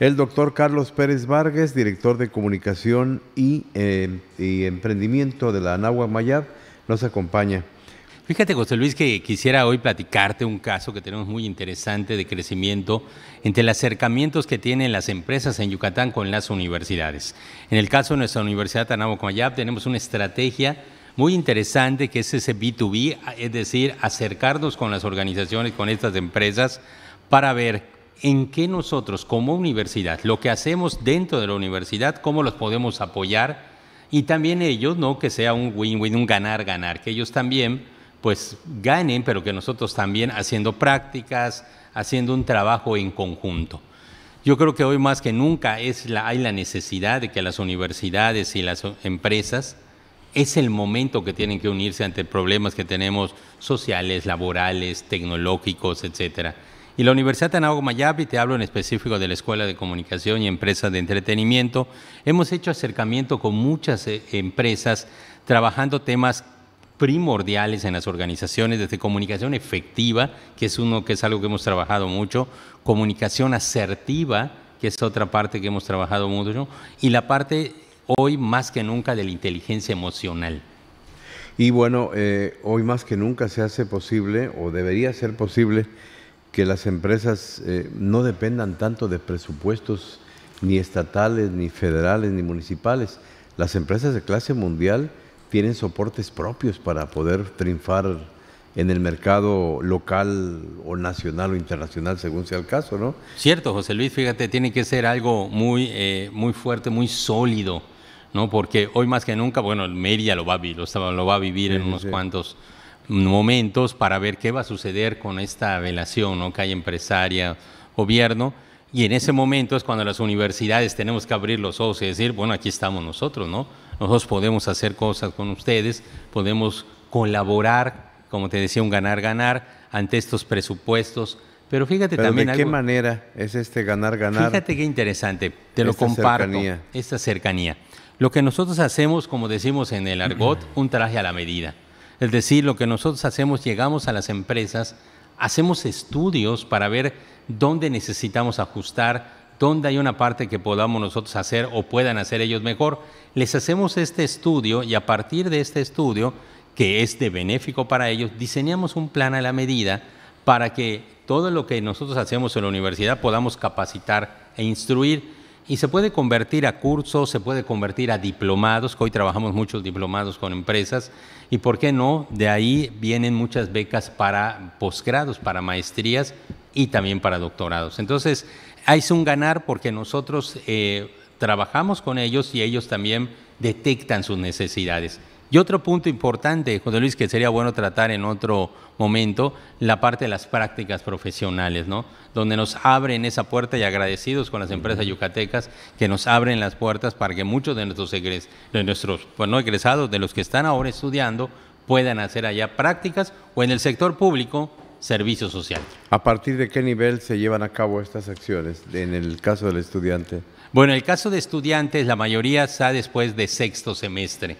El doctor Carlos Pérez Vargas, director de comunicación y, em, emprendimiento de la Anáhuac Mayab, nos acompaña. Fíjate, José Luis, que quisiera hoy platicarte un caso que tenemos muy interesante de crecimiento entre los acercamientos que tienen las empresas en Yucatán con las universidades. En el caso de nuestra Universidad Anáhuac Mayab, tenemos una estrategia muy interesante que es ese B2B, es decir, acercarnos con las organizaciones, con estas empresas, para ver en qué nosotros como universidad, lo que hacemos dentro de la universidad, cómo los podemos apoyar y también ellos, ¿no? Que sea un win-win, un ganar-ganar, que ellos también pues ganen, pero que nosotros también haciendo prácticas, haciendo un trabajo en conjunto. Yo creo que hoy más que nunca es la, hay la necesidad de que las universidades y las empresas es el momento que tienen que unirse ante problemas que tenemos sociales, laborales, tecnológicos, etcétera. Y la Universidad Tanago Mayapi, te hablo en específico de la Escuela de Comunicación y Empresas de Entretenimiento, hemos hecho acercamiento con muchas eh, empresas trabajando temas primordiales en las organizaciones, desde comunicación efectiva, que es uno que es algo que hemos trabajado mucho, comunicación asertiva, que es otra parte que hemos trabajado mucho, y la parte hoy más que nunca de la inteligencia emocional. Y bueno, eh, hoy más que nunca se hace posible, o debería ser posible, que las empresas eh, no dependan tanto de presupuestos ni estatales, ni federales, ni municipales. Las empresas de clase mundial tienen soportes propios para poder triunfar en el mercado local o nacional o internacional, según sea el caso, ¿no? Cierto, José Luis, fíjate, tiene que ser algo muy, eh, muy fuerte, muy sólido, ¿no? Porque hoy más que nunca, bueno, media lo va a vivir, lo, va a vivir en unos cuantos momentos para ver qué va a suceder con esta velación, ¿no? Que hay empresaria, gobierno. Y en ese momento es cuando las universidades tenemos que abrir los ojos y decir, bueno, aquí estamos nosotros, ¿no? Nosotros podemos hacer cosas con ustedes, podemos colaborar, como te decía, un ganar-ganar ante estos presupuestos. Pero fíjate también... ¿De qué manera es este ganar-ganar? Fíjate qué interesante, te lo comparto, cercanía. esta cercanía. Lo que nosotros hacemos, como decimos en el argot, un traje a la medida. Es decir, lo que nosotros hacemos, llegamos a las empresas, hacemos estudios para ver dónde necesitamos ajustar, dónde hay una parte que podamos nosotros hacer o puedan hacer ellos mejor. Les hacemos este estudio y a partir de este estudio, que es de benéfico para ellos, diseñamos un plan a la medida para que todo lo que nosotros hacemos en la universidad podamos capacitar e instruir y se puede convertir a cursos, se puede convertir a diplomados, hoy trabajamos muchos diplomados con empresas, y por qué no, de ahí vienen muchas becas para posgrados, para maestrías y también para doctorados. Entonces, hay un ganar porque nosotros eh, trabajamos con ellos y ellos también detectan sus necesidades. Y otro punto importante, José Luis, que sería bueno tratar en otro momento, la parte de las prácticas profesionales, ¿no? Donde nos abren esa puerta y agradecidos con las empresas yucatecas que nos abren las puertas para que muchos de nuestros, pues, no egresados, de los que están ahora estudiando, puedan hacer allá prácticas o en el sector público servicio social. ¿A partir de qué nivel se llevan a cabo estas acciones en el caso del estudiante? Bueno, el caso de estudiantes, la mayoría está después de sexto semestre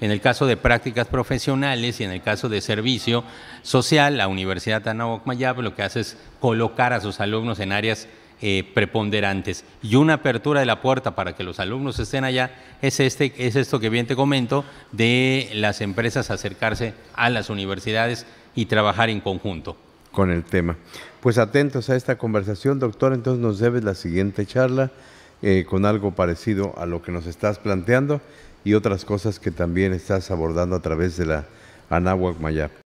en el caso de prácticas profesionales y en el caso de servicio social, la Universidad Anahuac Mayab lo que hace es colocar a sus alumnos en áreas eh, preponderantes. Y una apertura de la puerta para que los alumnos estén allá es, este, es esto que bien te comento, de las empresas acercarse a las universidades y trabajar en conjunto. Con el tema. Pues atentos a esta conversación, doctor, entonces nos debes la siguiente charla. Eh, con algo parecido a lo que nos estás planteando y otras cosas que también estás abordando a través de la Anáhuac Maya.